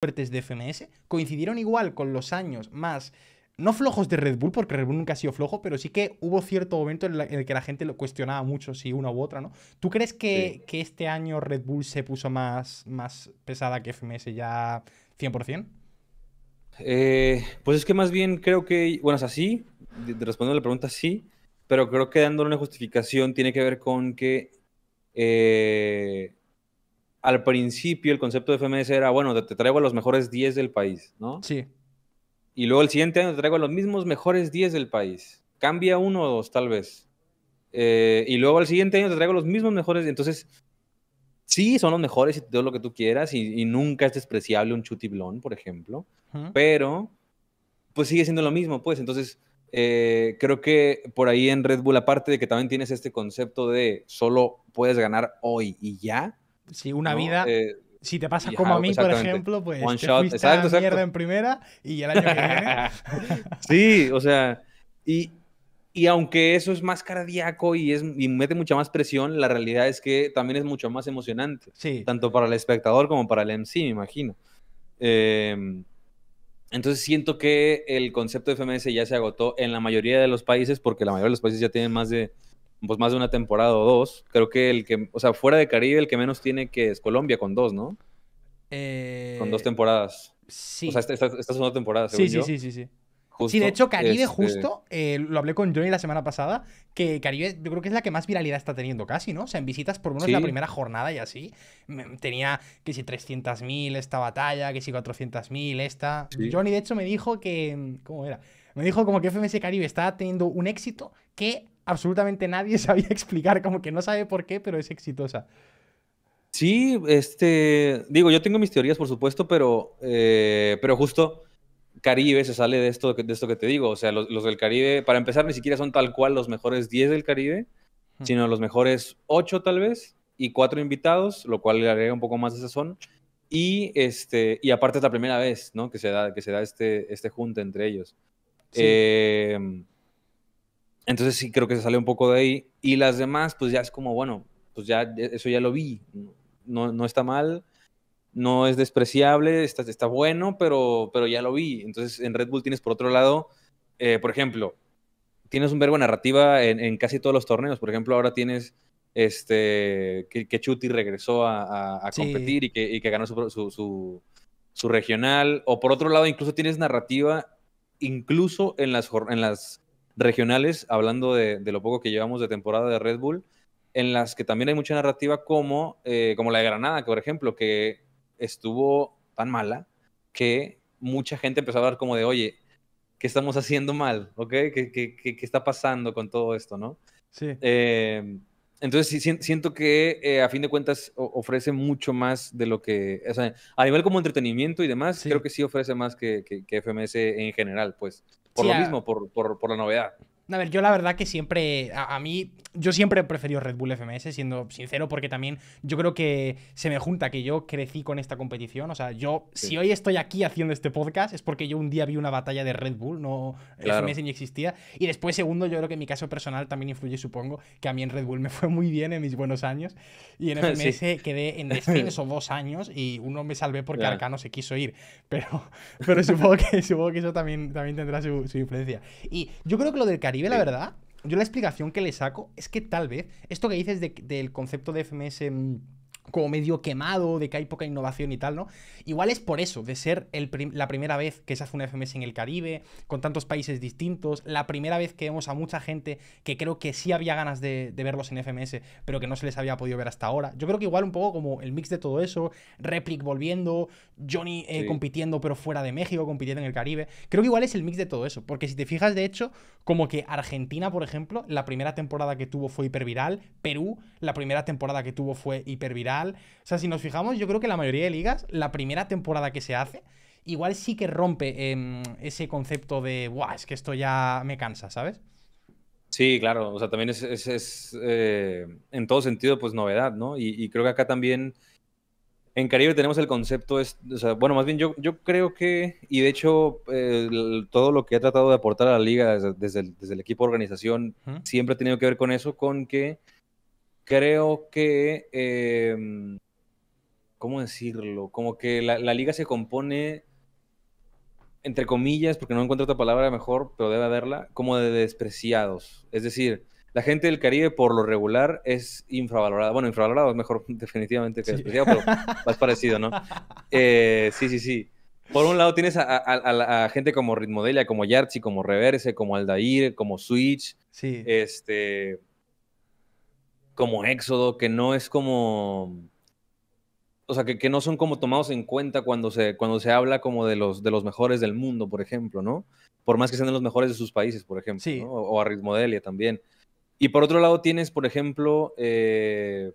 fuertes de FMS coincidieron igual con los años más no flojos de Red Bull, porque Red Bull nunca ha sido flojo, pero sí que hubo cierto momento en, el que la gente lo cuestionaba mucho si una u otra, ¿no? ¿Tú crees que, este año Red Bull se puso más, más pesada que FMS ya 100%? Eh, pues es que más bien creo que, bueno, es así, respondiendo la pregunta, sí, pero creo que dándole una justificación tiene que ver con que eh, al principio el concepto de FMS era, bueno, te, traigo a los mejores 10 del país, ¿no? Sí. Y luego el siguiente año te traigo a los mismos mejores 10 del país. Cambia uno o dos, tal vez. Eh, y luego al siguiente año te traigo los mismos mejores. Entonces, sí, son los mejores y todo lo que tú quieras. Y, nunca es despreciable un chutiblón, por ejemplo. Pero, pues sigue siendo lo mismo, pues. Entonces, eh, creo que por ahí en Red Bull, aparte de que también tienes este concepto de solo puedes ganar hoy y ya, si una vida. Eh, si te pasa como a mí, por ejemplo, pues One te shot, a mierda en primera y el año que sí, o sea, y, aunque eso es más cardíaco y, es, y mete mucha más presión, la realidad es que también es mucho más emocionante. Sí. Tanto para el espectador como para el MC, me imagino. Em, entonces siento que el concepto de FMS ya se agotó en la mayoría de los países porque la mayoría de los países ya tienen más de pues más de una temporada o dos. Creo que el que, o sea, fuera de Caribe, el que menos tiene que es Colombia con dos, ¿no? Eh, con dos temporadas. Sí. O sea, estas son dos temporadas, temporada, sí, Sí, sí, sí, sí. de hecho, Caribe este justo, eh, lo hablé con Johnny la semana pasada, que Caribe yo creo que es la que más viralidad está teniendo casi, ¿no? O sea, en visitas por uno la primera jornada y así. Tenía que si 300.000 esta batalla, que si 400.000 esta. Johnny de hecho me dijo que... ¿Cómo era? Me dijo como que FMS Caribe está teniendo un éxito que absolutamente nadie sabía explicar, como que no sabe por qué, pero es exitosa. Sí, este, digo, yo tengo mis teorías, por supuesto, pero, eh, pero justo Caribe se sale de esto, de esto que te digo. O sea, los, del Caribe, para empezar, ni siquiera son tal cual los mejores 10 del Caribe, sino los mejores 8 tal vez, y 4 invitados, lo cual le agrega un poco más de sazón. Y, este, y aparte es la primera vez ¿no? que se da, que se da este, este junta entre ellos. Sí. Eh, entonces sí creo que se sale un poco de ahí. Y las demás, pues ya es como, bueno, pues ya eso ya lo vi. No, está mal, no es despreciable, está, está bueno, pero, pero ya lo vi. Entonces en Red Bull tienes por otro lado, eh, por ejemplo, tienes un verbo narrativa en, casi todos los torneos. Por ejemplo, ahora tienes este que, Chuti regresó a, competir y que, ganó su, regional. O por otro lado, incluso tienes narrativa, incluso en las, en las regionales, hablando de, lo poco que llevamos de temporada de Red Bull, en las que también hay mucha narrativa como, eh, como la de Granada, por ejemplo, que estuvo tan mala que mucha gente empezó a hablar como de, oye, ¿qué estamos haciendo mal? Okay, ¿Qué, está pasando con todo esto, no? Sí. Eh, entonces siento que eh, a fin de cuentas ofrece mucho más de lo que, a nivel como entretenimiento y demás, creo que sí ofrece más que, que, FMS en general, pues. Por lo mismo, por, por, por la novedad. A ver, yo la verdad que siempre, a, mí, yo siempre he preferido Red Bull FMS, siendo sincero, porque también yo creo que se me junta que yo crecí con esta competición. O sea, yo, si hoy estoy aquí haciendo este podcast, es porque yo un día vi una batalla de Red Bull, no FMS ni existía. Y después, segundo, yo creo que en mi caso personal también influye, supongo, que a mí en Red Bull me fue muy bien en mis buenos años. Y en FMS quedé en o dos años y uno me salvé porque Arcano se quiso ir. Pero, pero supongo, que, supongo que eso también, también tendrá su, su influencia. Y yo creo que lo del cariño y la verdad, yo la explicación que le saco es que tal vez esto que dices del concepto de FMS mm, como medio quemado, de que hay poca innovación y tal, ¿no? Igual es por eso, de ser la primera vez que se hace una FMS en el Caribe, con tantos países distintos, la primera vez que vemos a mucha gente que creo que sí había ganas de, verlos en FMS, pero que no se les había podido ver hasta ahora. Yo creo que igual un poco como el mix de todo eso, Replic volviendo, Johnny eh, compitiendo pero fuera de México, compitiendo en el Caribe, creo que igual es el mix de todo eso, porque si te fijas de hecho, como que Argentina, por ejemplo, la primera temporada que tuvo fue hiperviral, Perú, la primera temporada que tuvo fue hiperviral, o sea, si nos fijamos, yo creo que la mayoría de ligas, la primera temporada que se hace, igual sí que rompe em, ese concepto de, guau, es que esto ya me cansa, ¿sabes? Sí, claro, o sea, también es, eh, en todo sentido, pues novedad, ¿no? Y, creo que acá también, en Caribe tenemos el concepto, es, o sea, bueno, más bien yo, yo creo que, y de hecho, eh, todo lo que he tratado de aportar a la liga desde, desde, el, equipo organización siempre ha tenido que ver con eso, con que creo que, em, ¿cómo decirlo? Como que la, liga se compone, entre comillas, porque no encuentro otra palabra mejor, pero debe haberla, como de despreciados. Es decir, la gente del Caribe por lo regular es infravalorada. Bueno, infravalorada es mejor definitivamente que despreciado, pero más parecido, ¿no? Eh, sí, sí, sí. Por un lado tienes a, gente como Ritmodelia, como Yarchi, como Reverse, como Aldair, como Switch. Sí. Este como Éxodo, que no es como. O sea, que, no son como tomados en cuenta cuando se, cuando se habla como de los, de los mejores del mundo, por ejemplo, ¿no? Por más que sean de los mejores de sus países, por ejemplo, sí. o, o, a también. Y por otro lado tienes, por ejemplo, eh,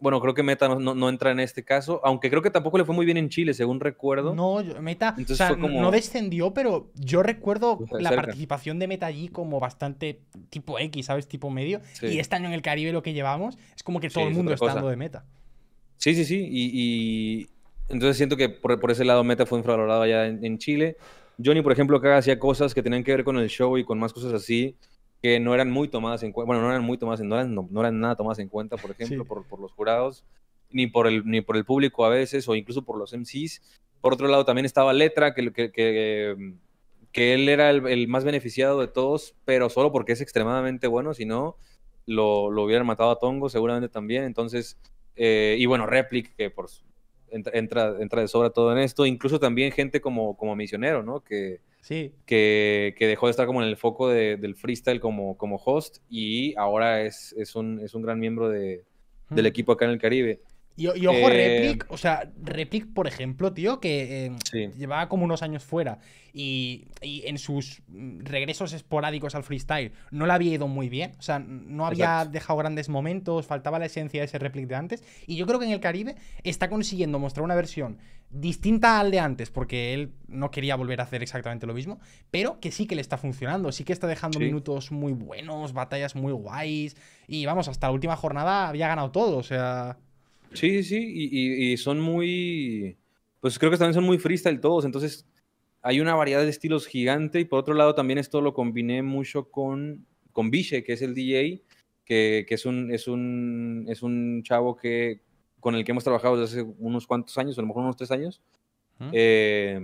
bueno, creo que Meta no, entra en este caso, aunque creo que tampoco le fue muy bien en Chile, según recuerdo. No, Meta no descendió, pero yo recuerdo la participación de Meta allí como bastante tipo X, ¿sabes? Tipo medio. Y este año en el Caribe lo que llevamos es como que todo el mundo está de Meta. Sí, sí, sí. Y, entonces siento que por, ese lado Meta fue infravalorado allá en, en Chile. Johnny, por ejemplo, que hacía cosas que tenían que ver con el show y con más cosas así, que no eran muy tomadas en cuenta, bueno, no eran muy tomadas, en, no, eran, nada tomadas en cuenta, por ejemplo, por, los jurados, ni por, el, ni por el público a veces, o incluso por los MCs. Por otro lado, también estaba Letra, que, que, mm, que, él era el, más beneficiado de todos, pero solo porque es extremadamente bueno, si no, lo, hubieran matado a Tongo seguramente también. Entonces, eh, y bueno, Replic, que por, entra, entra, de sobra todo en esto, incluso también gente como, como Misionero, ¿no? Que, Sí. Que, dejó de estar como en el foco del freestyle como, como host y ahora es, es, un, es un gran miembro de, del equipo acá en el Caribe. Y, ojo, eh, Replic, o sea, Replic, por ejemplo, tío, que eh, llevaba como unos años fuera y, en sus regresos esporádicos al freestyle no le había ido muy bien, o sea, no había dejado grandes momentos, faltaba la esencia de ese Replic de antes. Y yo creo que en el Caribe está consiguiendo mostrar una versión distinta al de antes, porque él no quería volver a hacer exactamente lo mismo, pero que sí que le está funcionando, sí que está dejando minutos muy buenos, batallas muy guays, y vamos, hasta la última jornada había ganado todo, o sea... Sí, sí, y, son muy, pues creo que también son muy freestyle todos, entonces hay una variedad de estilos gigante y por otro lado también esto lo combiné mucho con, con Biche, que es el DJ, que, es, un, es, es un chavo que, con el que hemos trabajado desde hace unos cuantos años, a lo mejor unos tres años, eh,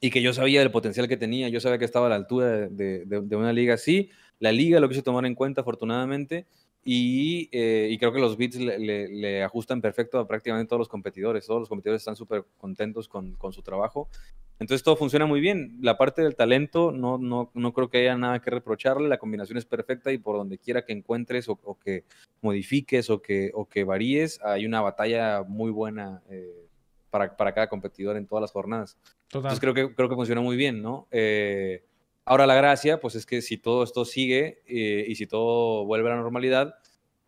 y que yo sabía del potencial que tenía, yo sabía que estaba a la altura de, de una liga así, la liga lo quise tomar en cuenta afortunadamente eh, y, creo que los bits le, ajustan perfecto a prácticamente todos los competidores. Todos los competidores están súper contentos con, su trabajo. Entonces todo funciona muy bien. La parte del talento, no, no, no, creo que haya nada que reprocharle. La combinación es perfecta y por donde quiera que encuentres o, que modifiques o que, o que varíes, hay una batalla muy buena. Eh, para, para, cada competidor en todas las jornadas. Entonces creo que, creo que funciona muy bien, ¿no? Eh, Ahora la gracia, pues es que si todo esto sigue eh, y si todo vuelve a la normalidad,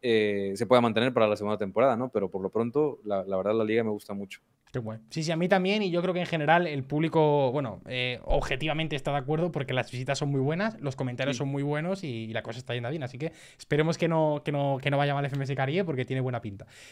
eh, se pueda mantener para la segunda temporada, ¿no? Pero por lo pronto, la, verdad, la liga me gusta mucho. Qué bueno. Sí, sí, a mí también y yo creo que en general el público, bueno, eh, objetivamente está de acuerdo porque las visitas son muy buenas, los comentarios son muy buenos y, la cosa está yendo bien. Así que esperemos que no, que no, que no vaya mal FMS Caribe porque tiene buena pinta.